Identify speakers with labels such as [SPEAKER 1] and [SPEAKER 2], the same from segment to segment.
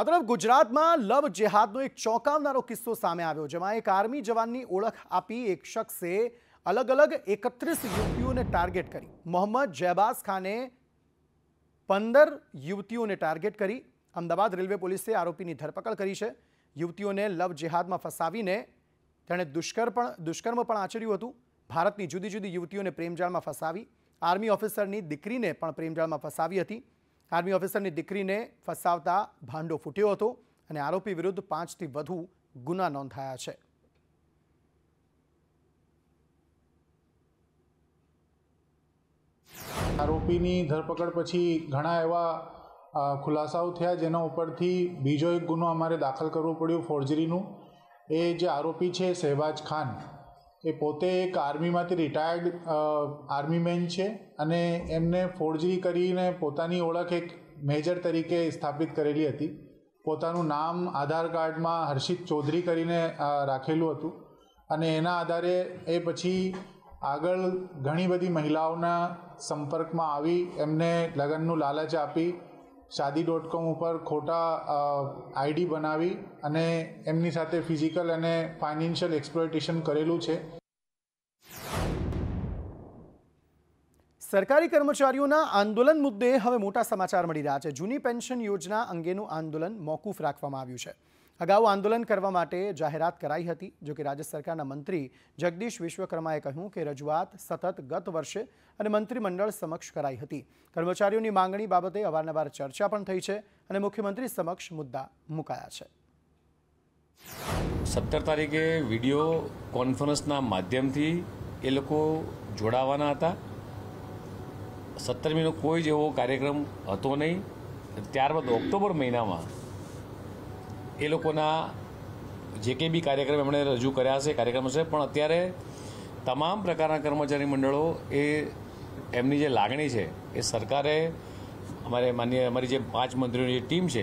[SPEAKER 1] આ તરફ ગુજરાતમાં લવ જેહાદનો એક ચોંકાવનારો કિસ્સો સામે આવ્યો જેમાં એક આર્મી જવાનની ઓળખ આપી એક શખ્સે અલગ અલગ એકત્રીસ યુવતીઓને ટાર્ગેટ કરી મોહમ્મદ જહેબાઝ ખાને પંદર યુવતીઓને ટાર્ગેટ કરી અમદાવાદ રેલવે પોલીસે આરોપીની ધરપકડ કરી છે યુવતીઓને લવ જેહાદમાં ફસાવીને તેણે દુષ્કર્મ પણ દુષ્કર્મ પણ આચર્યું હતું ભારતની જુદી જુદી યુવતીઓને પ્રેમજાળમાં ફસાવી આર્મી ઓફિસરની દીકરીને પણ પ્રેમજાળમાં ફસાવી હતી આર્મી ઓફિસરની દીકરીને ફસાવતા ભાંડો ફૂટ્યો હતો અને આરોપી વિરુદ્ધ પાંચથી વધુ ગુના નોંધાયા છે
[SPEAKER 2] આરોપીની ધરપકડ પછી ઘણા એવા ખુલાસાઓ થયા જેના ઉપરથી બીજો એક ગુનો અમારે દાખલ કરવો પડ્યો ફોર્જરીનું એ જે આરોપી છે શહેબાજ ખાન એ પોતે એક આર્મીમાંથી રિટાયર્ડ આર્મીમેન છે અને એમને ફોરજી કરીને પોતાની ઓળખ એક મેજર તરીકે સ્થાપિત કરેલી હતી પોતાનું નામ આધાર કાર્ડમાં હર્ષિત ચૌધરી કરીને રાખેલું હતું અને એના આધારે એ પછી આગળ ઘણી બધી મહિલાઓના સંપર્કમાં આવી એમને લગ્નનું લાલચ આપી શાદી ડોટ કોમ ઉપર ખોટા આઈડી બનાવી અને એમની સાથે
[SPEAKER 1] ફિઝિકલ અને ફાઇનાન્શિયલ એક્સપ્લોઇટેશન કરેલું છે સરકારી કર્મચારીઓના આંદોલન મુદ્દે હવે મોટા સમાચાર મળી રહ્યા છે જૂની પેન્શન યોજના અંગેનું આંદોલન મોકૂફ રાખવામાં આવ્યું છે અગાઉ આંદોલન કરવા માટે જાહેરાત કરાઈ હતી જો કે રાજ્ય સરકારના મંત્રી જગદીશ વિશ્વકર્માએ કહ્યું કે રજૂઆત સતત ગત વર્ષે અને મંત્રીમંડળ સમક્ષ કરાઈ હતી કર્મચારીઓની માંગણી બાબતે અવારનવાર ચર્ચા પણ થઈ છે અને મુખ્યમંત્રી સમક્ષ મુદ્દા મુકાયા છે સત્તર તારીખે વિડીયો કોન્ફરન્સના માધ્યમથી એ લોકો જોડાવાના હતા સત્તરમીનો કોઈ જ એવો કાર્યક્રમ હતો નહીં ત્યારબાદ ઓક્ટોબર મહિનામાં એ લોકોના જે કંઈ બી કાર્યક્રમ એમણે રજૂ કર્યા છે કાર્યક્રમ છે પણ અત્યારે તમામ પ્રકારના કર્મચારી મંડળો એ એમની જે લાગણી છે એ સરકારે અમારે માન્ય અમારી જે પાંચ મંત્રીઓની જે ટીમ છે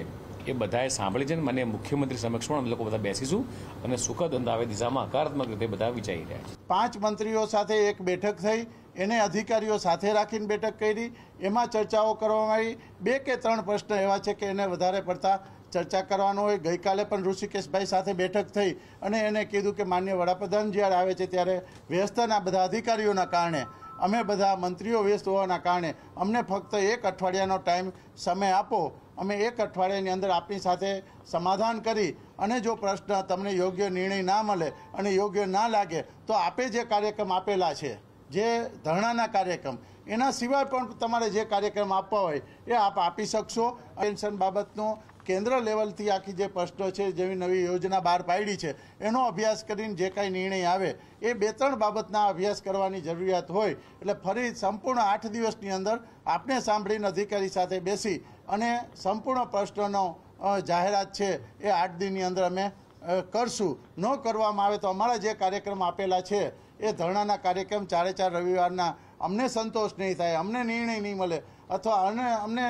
[SPEAKER 1] એ બધાએ સાંભળી છે અને માન્ય મુખ્યમંત્રી સમક્ષ પણ અમે લોકો બધા બેસીશું અને સુખદ અંદાવે દિશામાં હકારાત્મક રીતે બધા વિચારી રહ્યા છે
[SPEAKER 2] પાંચ મંત્રીઓ સાથે એક બેઠક થઈ એને અધિકારીઓ સાથે રાખીને બેઠક કરી એમાં ચર્ચાઓ કરવામાં આવી બે કે ત્રણ પ્રશ્ન એવા છે કે એને વધારે પડતા ચર્ચા કરવાનો હોય ગઈકાલે પણ ઋષિકેશભાઈ સાથે બેઠક થઈ અને એને કીધું કે માન્ય વડાપ્રધાન જ્યારે આવે છે ત્યારે વ્યસ્તના બધા અધિકારીઓના કારણે અમે બધા મંત્રીઓ વ્યસ્ત હોવાના કારણે અમને ફક્ત એક અઠવાડિયાનો ટાઈમ સમય આપો અમે એક અઠવાડિયાની અંદર આપની સાથે સમાધાન કરી અને જો પ્રશ્ન તમને યોગ્ય નિર્ણય ના મળે અને યોગ્ય ના લાગે તો આપે જે કાર્યક્રમ આપેલા છે જે ધરણાના કાર્યક્રમ એના સિવાય પણ તમારે જે કાર્યક્રમ આપવા હોય એ આપ આપી શકશો પેન્શન બાબતનો કેન્દ્ર લેવલથી આખી જે પ્રશ્નો છે જેવી નવી યોજના બહાર પાડી છે એનો અભ્યાસ કરીને જે કાંઈ નિર્ણય આવે એ બે ત્રણ બાબતના અભ્યાસ કરવાની જરૂરિયાત હોય એટલે ફરી સંપૂર્ણ આઠ દિવસની અંદર આપને સાંભળીને અધિકારી સાથે બેસી અને સંપૂર્ણ પ્રશ્નનો જાહેરાત છે એ આઠ દિનની અંદર અમે કરશું ન કરવામાં આવે તો અમારા જે કાર્યક્રમ આપેલા છે એ ધરણાના કાર્યક્રમ ચારે ચાર રવિવારના અમને સંતોષ નહીં થાય અમને નિર્ણય નહીં મળે અથવા અને અમને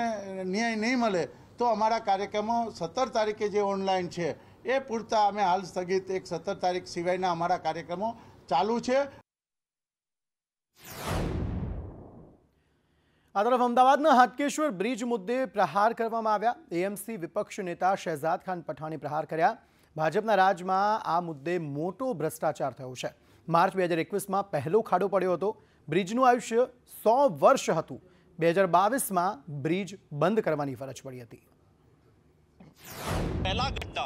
[SPEAKER 2] ન્યાય નહીં મળે તો અમારા કાર્યક્રમો સત્તર તારીખે જે ઓનલાઈન છે એ પૂરતા અમે હાલ સ્થગિત એક સત્તર તારીખ સિવાયના અમારા કાર્યક્રમો ચાલુ છે આ
[SPEAKER 1] તરફ અમદાવાદના હાટકેશ્વર બ્રિજ મુદ્દે પ્રહાર કરવામાં આવ્યા એએમસી વિપક્ષ નેતા શહેજાદ ખાન પઠાણે પ્રહાર કર્યા ભાજપના રાજમાં આ મુદ્દે મોટો ભ્રષ્ટાચાર થયો છે मार्च बजार एक पहलो खाड़ो पड़ो પડ્યો હતો બ્રિજનું આયુષ્ય સો વર્ષ હતું બે હજાર બાવીસમાં બ્રિજ બંધ કરવાની ફરજ પડી હતી पहला गड्ढा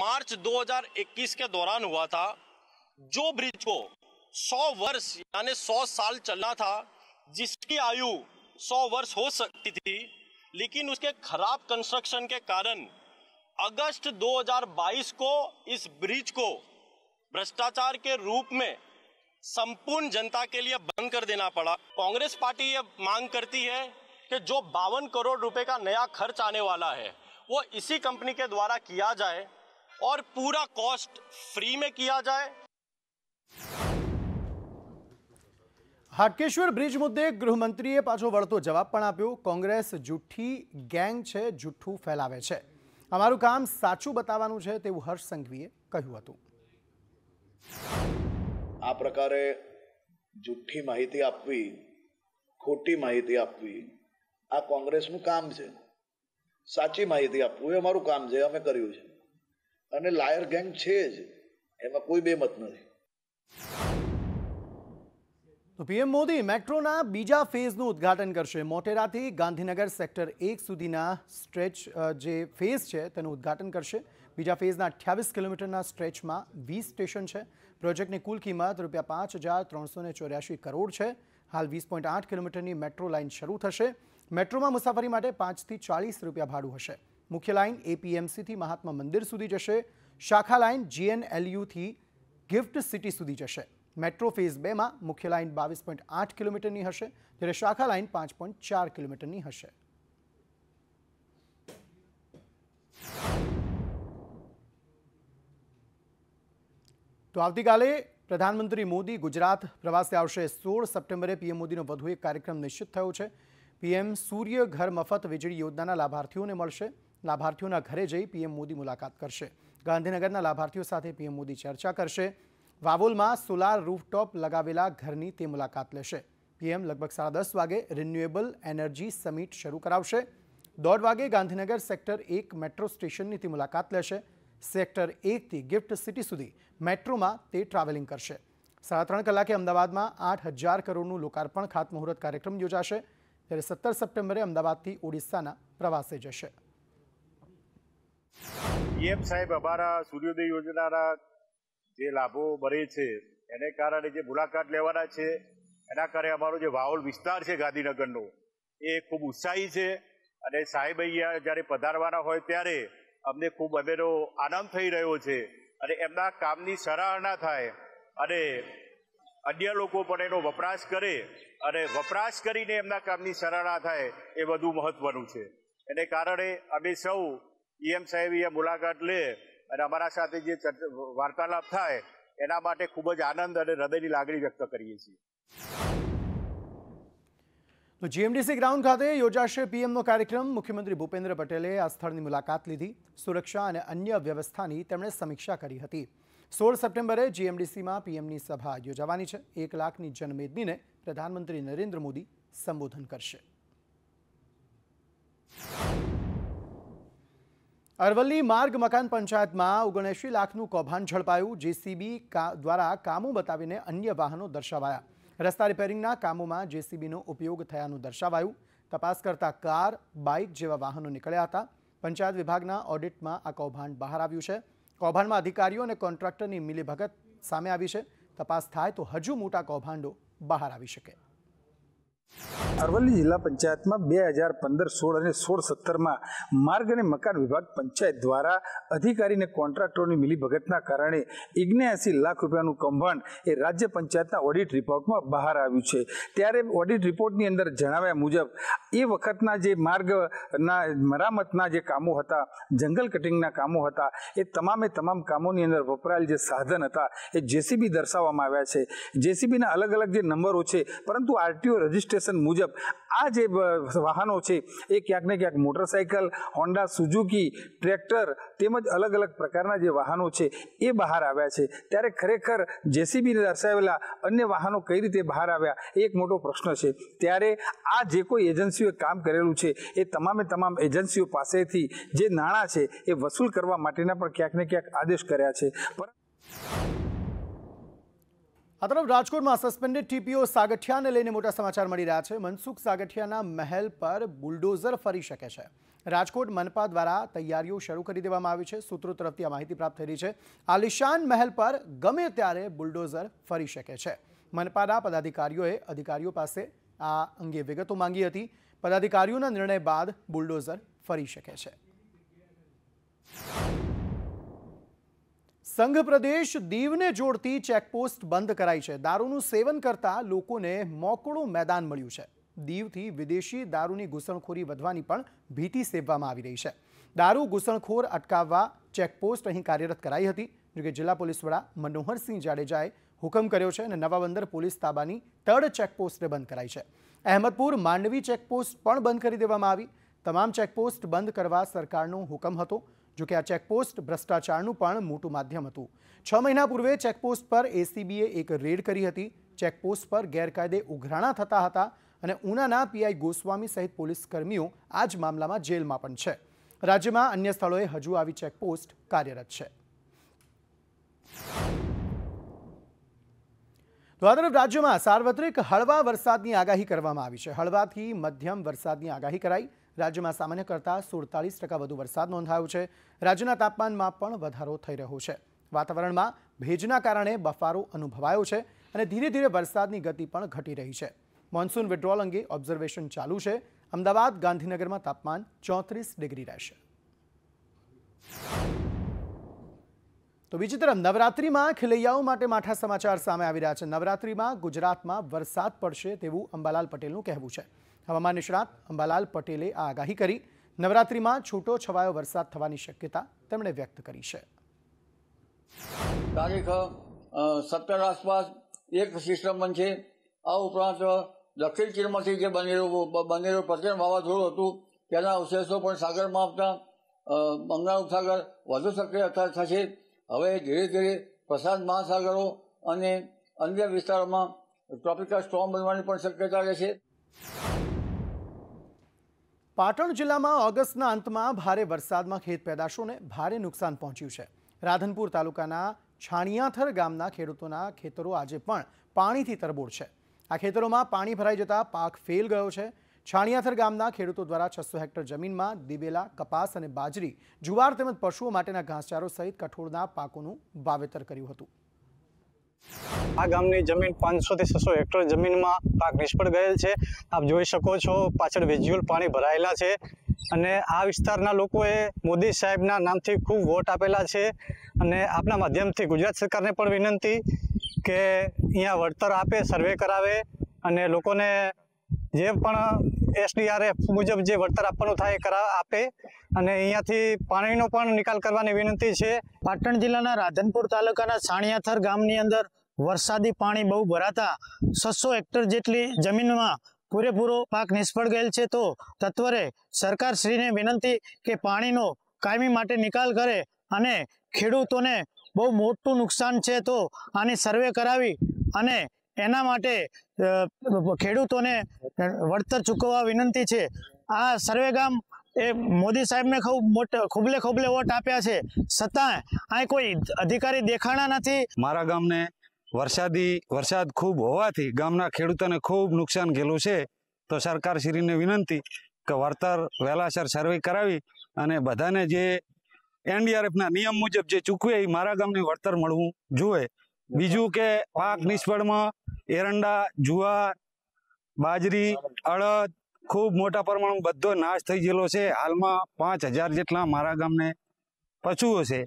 [SPEAKER 1] मार्च 2021 के दौरान हुआ था जो ब्रिज को 100 वर्ष यानी 100 साल चलना था जिसकी आयु 100 वर्ष हो सकती थी लेकिन उसके खराब कंस्ट्रक्शन के कारण अगस्त 2022 को इस ब्रिज को भ्रष्टाचार के रूप में संपूर्ण जनता के लिए बंद कर देना पड़ा कांग्रेस पार्टी ये मांग करती है कि जो बावन करोड़ रुपए का नया खर्च आने वाला है वो इसी कंपनी के द्वारा किया जाए और पूरा कॉस्ट फ्री में किया जाए હાટકેશ્વર ब्रिज मुद्दे ગૃહમંત્રીએ पाछो वर्तो जवाब पण आप्यो कांग्रेस जूठी गैंग छे जूठू फैलावे छे अमारू काम साचू बतावानू छे तेवू हर्ष संघवीए કહ્યું हतुं આ પ્રકારે જુઠ્ઠી માહિતી આપવી ખોટી માહિતી આપવી આ કોંગ્રેસનું કામ છે સાચી માહિતી આપવું એ અમારું કામ છે અમે કર્યું છે અને લાયર ગેંગ છે જ એમાં કોઈ બે મત નથી તો પીએમ મોદી મેટ્રોના બીજા ફેઝનું ઉદ્ઘાટન કરશે મોટેરાથી ગાંધીનગર સેક્ટર એક સુધીના સ્ટ્રેચ જે ફેઝ છે તેનું ઉદ્ઘાટન કરશે બીજા ફેઝના અઠ્યાવીસ કિલોમીટરના સ્ટ્રેચમાં વીસ સ્ટેશન છે પ્રોજેક્ટની કુલ કિંમત રૂપિયા પાંચ હજાર ત્રણસો ચોર્યાસી કરોડ છે હાલ વીસ પોઈન્ટ આઠ કિલોમીટરની મેટ્રો લાઇન શરૂ થશે મેટ્રોમાં મુસાફરી માટે પાંચથી ચાલીસ રૂપિયા ભાડું હશે મુખ્ય લાઇન એપીએમસીથી મહાત્મા મંદિર સુધી જશે શાખા લાઇન જીએનએલયુથી ગિફ્ટ સિટી સુધી જશે મેટ્રો ફેઝ બેમાં મુખ્ય લાઇન બાવીસ પોઈન્ટ આઠ કિલોમીટરની હશે જ્યારે શાખા લાઇન પાંચ પોઈન્ટ ચાર કિલોમીટરની હશે તો આવતીકાલે પ્રધાનમંત્રી મોદી ગુજરાત પ્રવાસે આવશે સોળ સપ્ટેમ્બરે પીએમ મોદીનો વધુ એક કાર્યક્રમ નિશ્ચિત થયો છે પીએમ સૂર્ય ઘર મફત વીજળી યોજનાના લાભાર્થીઓને મળશે લાભાર્થીઓના ઘરે જઈ પીએમ મોદી મુલાકાત કરશે ગાંધીનગરના લાભાર્થીઓ સાથે પીએમ મોદી ચર્ચા કરશે વાવોલમાં સોલાર રૂફટોપ લગાવેલા ઘરની તે મુલાકાત લેશે પીએમ લગભગ સાડા દસ વાગે રિન્યુએબલ એનર્જી સમિટ શરૂ કરાવશે દોઢ વાગે ગાંધીનગર સેક્ટર એક મેટ્રો સ્ટેશનની તે મુલાકાત લેશે સેક્ટર એકથી ગિફ્ટ સિટી સુધી મેટ્રોમાં તે ટ્રાવેલિંગ કરશે સાડા ત્રણ કલાકે અમદાવાદમાં આઠ હજાર કરોડનું લોકાર્પણ ખાતમુહૂર્ત કાર્યક્રમ યોજાશે ત્યારે સત્તર સપ્ટેમ્બરે અમદાવાદથી ઓડિશાના પ્રવાસે જશે
[SPEAKER 2] પીએમ સાહેબ અમારા સૂર્યોદય યોજનાના જે લાભો મળે છે એને કારણે જે મુલાકાત લેવાના છે એના કારણે અમારો જે વાહોલ વિસ્તાર છે ગાંધીનગરનો એ ખૂબ ઉત્સાહી છે અને સાહેબ અહીંયા જ્યારે પધારવાના હોય ત્યારે અમને ખૂબ અમેનો આનંદ થઈ રહ્યો છે અને એમના કામની સરાહના થાય અને અન્ય લોકો પણ એનો વપરાશ કરે અને વપરાશ કરીને એમના કામની સરાહના થાય એ વધુ મહત્વનું છે એને કારણે અમે સૌ ઈએમ સાહેબ એ મુલાકાત લે અને અમારા સાથે જે વાર્તાલાપ થાય એના માટે ખૂબ જ આનંદ અને હૃદયની લાગણી વ્યક્ત કરીએ છીએ
[SPEAKER 1] તો જીએમડીસી ગ્રાઉન્ડ ખાતે યોજાશે પીએમનો કાર્યક્રમ મુખ્યમંત્રી ભૂપેન્દ્ર પટેલે આ સ્થળની મુલાકાત લીધી સુરક્ષા અને અન્ય વ્યવસ્થાની તેમણે સમીક્ષા કરી હતી સોળ સપ્ટેમ્બરે જીએમડીસીમાં પીએમની સભા યોજાવાની છે એક લાખની જનમેદનીને પ્રધાનમંત્રી નરેન્દ્ર મોદી સંબોધન કરશે અરવલ્લી માર્ગ મકાન પંચાયતમાં ઓગણએંશી લાખનું કૌભાંડ ઝડપાયું જેસીબી દ્વારા કામો બતાવીને અન્ય વાહનો દર્શાવાયા રસ્તા રિપેરિંગના કામોમાં જેસીબીનો ઉપયોગ થયાનું દર્શાવાયું તપાસ કરતા કાર બાઇક જેવા વાહનો નીકળ્યા હતા પંચાયત વિભાગના ઓડિટમાં આ કૌભાંડ બહાર આવ્યું છે કૌભાંડમાં અધિકારીઓ અને કોન્ટ્રાક્ટરની મિલીભગત સામે આવી છે તપાસ થાય તો હજુ મોટા કૌભાંડો બહાર આવી શકે
[SPEAKER 3] અરવલ્લી જિલ્લા પંચાયતમાં બે હજાર પંદર સોળ અને સોળ સત્તરમાં માર્ગ અને મકાન વિભાગ પંચાયત દ્વારા અધિકારી અને કોન્ટ્રાક્ટરોની મિલીભગતના કારણે ઇગ્નેએસી લાખ રૂપિયાનું કંભાણ એ રાજ્ય પંચાયતના ઓડિટ રિપોર્ટમાં બહાર આવ્યું છે ત્યારે ઓડિટ રિપોર્ટની અંદર જણાવ્યા મુજબ એ વખતના જે માર્ગના મરામતના જે કામો હતા જંગલ કટિંગના કામો હતા એ તમામે તમામ કામોની અંદર વપરાયેલ જે સાધન હતા એ જેસીબી દર્શાવવામાં આવ્યા છે જેસીબીના અલગ અલગ જે નંબરો છે પરંતુ આરટીઓ રજિસ્ટ્રેશન મુજબ આ જે વાહનો છે એ ક્યાંક ને ક્યાંક મોટરસાયકલ હોન્ડા સુઝુકી ટ્રેક્ટર તેમજ અલગ અલગ પ્રકારના જે વાહનો છે એ બહાર આવ્યા છે ત્યારે ખરેખર જેસીબી દર્શાવેલા અન્ય વાહનો કઈ રીતે બહાર આવ્યા એ એક મોટો પ્રશ્ન છે ત્યારે આ જે કોઈ એજન્સીઓએ કામ કરેલું છે એ તમામે તમામ એજન્સીઓ પાસેથી જે નાણાં છે એ વસૂલ કરવા માટેના પણ ક્યાંક ને ક્યાંક આદેશ કર્યા છે
[SPEAKER 1] આ તરફ રાજકોટમાં સસ્પેન્ડેડ ટીપીઓ સાગઠિયાને લઈને મોટા સમાચાર મળી રહ્યા છે મનસુખ સાગઠિયાના મહેલ પર બુલડોઝર ફરી શકે છે રાજકોટ મનપા દ્વારા તૈયારીઓ શરૂ કરી દેવામાં આવી છે સૂત્રો તરફથી આ માહિતી પ્રાપ્ત થઈ રહી છે આલિશાન મહેલ પર ગમે ત્યારે બુલડોઝર ફરી શકે છે મનપાના પદાધિકારીઓએ અધિકારીઓ પાસે આ અંગે વિગતો માંગી હતી પદાધિકારીઓના નિર્ણય બાદ બુલડોઝર ફરી શકે છે સંઘ પ્રદેશ દીવને જોડતી ચેકપોસ્ટ બંધ કરાઈ છે દારૂનું સેવન કરતા લોકોને મોકળું મેદાન મળ્યું છે દીવથી વિદેશી દારૂની ઘૂસણખોરી વધવાની પણ ભીતિ સેવવામાં આવી રહી છે દારૂ ઘૂસણખોર અટકાવવા ચેકપોસ્ટ અહીં કાર્યરત કરાઈ હતી જોકે જિલ્લા પોલીસ વડા મનોહરસિંહ જાડેજાએ હુકમ કર્યો છે અને નવાબંદર પોલીસ તાબાની તડ ચેકપોસ્ટને બંધ કરાઈ છે અહેમદપુર માંડવી ચેકપોસ્ટ પણ બંધ કરી દેવામાં આવી તમામ ચેકપોસ્ટ બંધ કરવા સરકારનો હુકમ હતો જોકે આ ચેકપોસ્ટ ભ્રષ્ટાચારનું પણ મોટું માધ્યમ હતું છ મહિના પૂર્વે ચેકપોસ્ટ પર એસીબીએ એક રેડ કરી હતી ચેકપોસ્ટ પર ગેરકાયદે ઉઘરાણા થતા હતા અને ઉનાના પીઆઈ ગોસ્વામી સહિત પોલીસ કર્મીઓ આ જ મામલામાં જેલમાં પણ છે રાજ્યમાં અન્ય સ્થળોએ હજુ આવી ચેકપોસ્ટ કાર્યરત છે તો રાજ્યમાં સાર્વત્રિક હળવા વરસાદની આગાહી કરવામાં આવી છે હળવાથી મધ્યમ વરસાદની આગાહી કરાઈ રાજ્યમાં સામાન્ય કરતાં સુડતાળીસ ટકા વધુ વરસાદ નોંધાયો છે રાજ્યના તાપમાનમાં પણ વધારો થઈ રહ્યો છે વાતાવરણમાં ભેજના કારણે બફારો અનુભવાયો છે અને ધીરે ધીરે વરસાદની ગતિ પણ ઘટી રહી છે મોન્સૂન વિડ્રોલ અંગે ઓબ્ઝર્વેશન ચાલુ છે અમદાવાદ ગાંધીનગરમાં તાપમાન ચોત્રીસ ડિગ્રી રહેશે તો બીજી તરફ નવરાત્રીમાં ખેલૈયાઓ માટે માઠા સમાચાર સામે આવી રહ્યા છે નવરાત્રિમાં ગુજરાતમાં વરસાદ પડશે તેવું અંબાલાલ પટેલનું કહેવું છે હવામાન નિષ્ણાત અંબાલાલ પટેલે આ આગાહી કરી નવરાત્રિમાં છૂટો છવાયો વરસાદ થવાની શક્યતા તેમણે વ્યક્ત કરી છે
[SPEAKER 2] તારીખ સત્તર આસપાસ એક સિસ્ટમ બનશે આ ઉપરાંત દક્ષિણ ચીનમાંથી જે બનેલું બનેલું પ્રચંડ વાવાઝોડું હતું તેના અવશેષો પણ સાગરમાં આવતા બંગાળ ઉપસાગર વધુ સક્રિય થશે હવે ધીરે ધીરે પ્રશાંત મહાસાગરો અને અન્ય વિસ્તારોમાં ટ્રોપિકલ સ્ટોર્મ બનવાની પણ શક્યતા રહે છે
[SPEAKER 1] પાટણ જિલ્લામાં ઓગસ્ટના અંતમાં ભારે વરસાદમાં ખેત પેદાશોને ભારે નુકસાન પહોંચ્યું છે રાધનપુર તાલુકાના છાણિયાથર ગામના ખેડૂતોના ખેતરો આજે પણ પાણીથી તરબોળ છે આ ખેતરોમાં પાણી ભરાઈ જતાં પાક ફેલ ગયો છે છાણિયાથર ગામના ખેડૂતો દ્વારા છસો હેક્ટર જમીનમાં દિવેલા કપાસ અને બાજરી જુવાર તેમજ પશુઓ માટેના ઘાસચારો સહિત કઠોળના પાકોનું વાવેતર કર્યું હતું આ ગામની જમીન પાંચસોથી છસો હેક્ટર જમીનમાં પાક નિષ્ફળ ગયેલ છે આપ જોઈ શકો છો પાછળ વેજ્યુઅલ પાણી ભરાયેલા છે અને આ વિસ્તારના લોકોએ મોદી સાહેબના નામથી ખૂબ વોટ આપેલા છે અને આપના માધ્યમથી ગુજરાત સરકારને પણ વિનંતી કે અહીંયા વળતર આપે સર્વે કરાવે અને લોકોને જે પણ એસડીઆરએફ મુજબ જે વળતર આપવાનું થાય એ કરા આપે અને અહીંયાથી પાણીનો પણ નિકાલ કરવાની વિનંતી છે પાટણ જિલ્લાના રાધનપુર તાલુકાના સાણિયાથર ગામની અંદર વરસાદી પાણી બહુ ભરાતા છસો હેક્ટર જેટલી જમીનમાં પૂરેપૂરો પાક નિષ્ફળ ગયેલ છે તો તત્વરે સરકારશ્રીને વિનંતી કે પાણીનો કાયમી માટે નિકાલ કરે અને ખેડૂતોને બહુ મોટું નુકસાન છે તો આની સર્વે કરાવી અને એના માટે ખેડૂતોને વળતર ચૂકવવા વિનંતી છે આ સર્વેગામ એ મોદી સાહેબને ખૂબ મોટ ખુબલે ખુબલે વોટ આપ્યા છે છતાં અહીં કોઈ અધિકારી દેખાણા નથી
[SPEAKER 3] મારા ગામને વરસાદી વરસાદ ખૂબ હોવાથી ગામના ખેડૂતોને ખૂબ નુકસાન ગયેલું છે તો સરકાર શ્રીને વિનંતી કે વળતર વહેલાસર સર્વે કરાવી અને બધાને જે એનડીઆરએફના નિયમ મુજબ જે ચૂકવે એ મારા ગામને વળતર મળવું જોઈએ બીજું કે પાક નિષ્ફળમાં એરંડા જુવાર બાજરી અડદ ખૂબ મોટા પ્રમાણમાં બધો નાશ થઈ ગયેલો છે હાલમાં પાંચ હજાર જેટલા મારા ગામને પશુઓ છે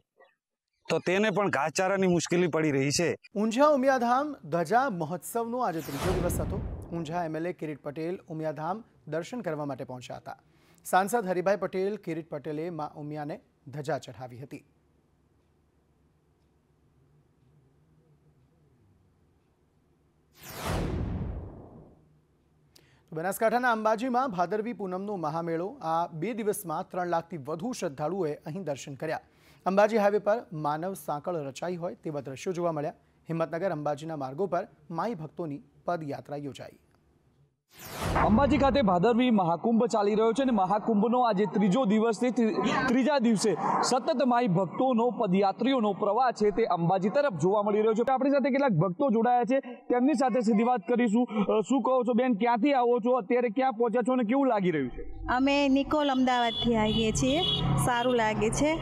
[SPEAKER 3] તો તેને પણ ઘાસચારાની મુશ્કેલી પડી રહી છે
[SPEAKER 1] ઊંઝા ઉમિયાધામ ધજા મહોત્સવનો આજે ત્રીજો દિવસ હતો ઊંઝા એમએલએ કિરીટ પટેલ ઉમિયાધામ દર્શન કરવા માટે પહોંચ્યા હતા સાંસદ હરિભાઈ પટેલ કિરીટ પટેલે મા ઉમિયાને ધજા ચઢાવી હતી બનાસકાંઠાના અંબાજીમાં ભાદરવી પૂનમનો મહામેળો આ બે દિવસમાં ત્રણ લાખથી વધુ શ્રદ્ધાળુઓએ અહીં દર્શન કર્યા અંબાજી હાઈવે પર માનવ સાંકળ રચાઈ હોય તેવા દ્રશ્યો જોવા મળ્યા હિંમતનગર અંબાજીના માર્ગો પર માઈ ભક્તોની પદયાત્રા યોજાઈ
[SPEAKER 3] અંબાજી ખાતે ભાદરવી મહાકુંભ ચાલી રહ્યો છે અને મહાકુંભનો આજે ત્રીજો દિવસથી ત્રીજા દિવસે સતત માઈ ભક્તોનો પદયાત્રીઓનો પ્રવાહ છે તે અંબાજી તરફ જોવા મળી રહ્યો છે આપણી સાથે કેટલાક ભક્તો જોડાયા છે તેમની સાથે સીધી વાત કરીશું શું કહો છો બેન ક્યાંથી આવો છો અત્યારે ક્યાં પહોંચ્યા છો અને કેવું લાગી રહ્યું છે અમે નિકોલ અમદાવાદથી આવીએ છીએ સારું લાગે છે